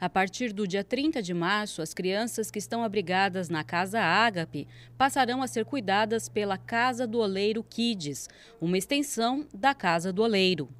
A partir do dia 30 de março, as crianças que estão abrigadas na Casa Ágape passarão a ser cuidadas pela Casa do Oleiro Kids, uma extensão da Casa do Oleiro.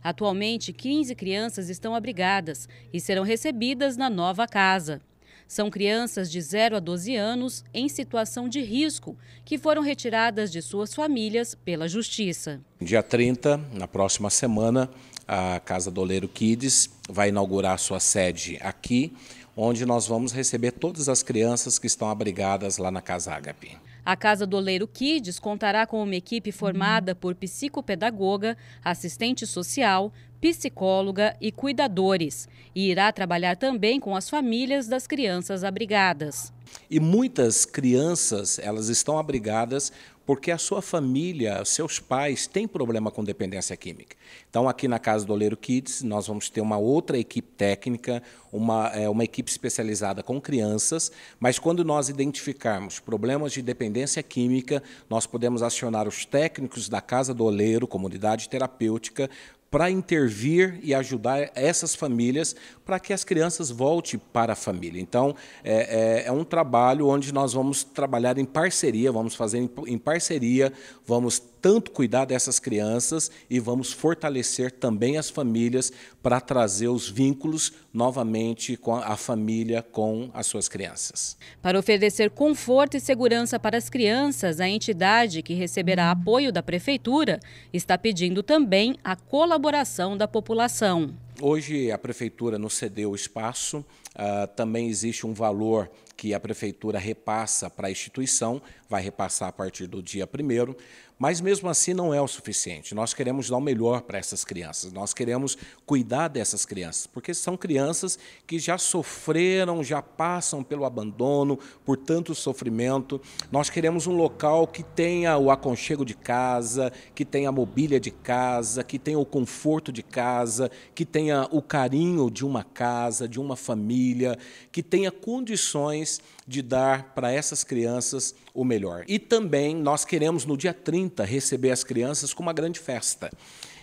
Atualmente, 15 crianças estão abrigadas e serão recebidas na nova casa. São crianças de 0 a 12 anos em situação de risco, que foram retiradas de suas famílias pela Justiça. Dia 30, na próxima semana, a Casa Doleiro Kids vai inaugurar sua sede aqui, onde nós vamos receber todas as crianças que estão abrigadas lá na Casa Agape. A Casa do Oleiro Kids contará com uma equipe formada por psicopedagoga, assistente social, psicóloga e cuidadores, e irá trabalhar também com as famílias das crianças abrigadas. E muitas crianças, elas estão abrigadas porque a sua família, seus pais têm problema com dependência química. Então, aqui na Casa do Oleiro Kids, nós vamos ter uma outra equipe técnica, uma, é, uma equipe especializada com crianças, mas quando nós identificarmos problemas de dependência química, nós podemos acionar os técnicos da Casa do Oleiro, comunidade terapêutica, para intervir e ajudar essas famílias para que as crianças voltem para a família. Então, é, é, é, um trabalho onde nós vamos trabalhar em parceria, vamos fazer em, em parceria, vamos tanto cuidar dessas crianças e vamos fortalecer também as famílias para trazer os vínculos novamente com a família com as suas crianças. Para oferecer conforto e segurança para as crianças, a entidade que receberá apoio da prefeitura está pedindo também a colaboração da população. Hoje a prefeitura nos cedeu o espaço, uh, também existe um valor que a prefeitura repassa para a instituição, vai repassar a partir do dia primeiro. Mas mesmo assim não é o suficiente. Nós queremos dar o melhor para essas crianças, nós queremos cuidar dessas crianças, porque são crianças que já sofreram, já passam pelo abandono, por tanto sofrimento. Nós queremos um local que tenha o aconchego de casa, que tenha a mobília de casa, que tenha o conforto de casa, que tenha o carinho de uma casa, de uma família, que tenha condições de dar para essas crianças o melhor. E também nós queremos, no dia 30, receber as crianças com uma grande festa.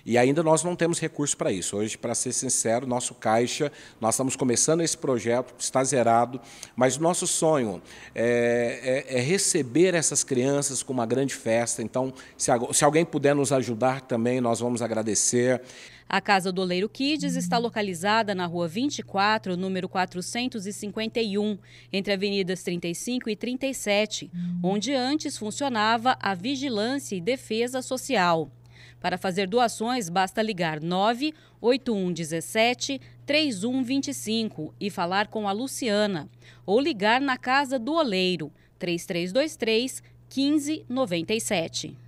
E ainda nós não temos recurso para isso. Hoje, para ser sincero, nosso caixa, nós estamos começando esse projeto, está zerado, mas nosso sonho é, é, é receber essas crianças com uma grande festa. Então, se, se alguém puder nos ajudar também, nós vamos agradecer. A Casa do Oleiro Kids está localizada na rua 24, número 451, entre avenidas 35 e 37, onde antes funcionava a Vigilância e Defesa Social. Para fazer doações, basta ligar 98117 3125 e falar com a Luciana, ou ligar na Casa do Oleiro 3323 1597.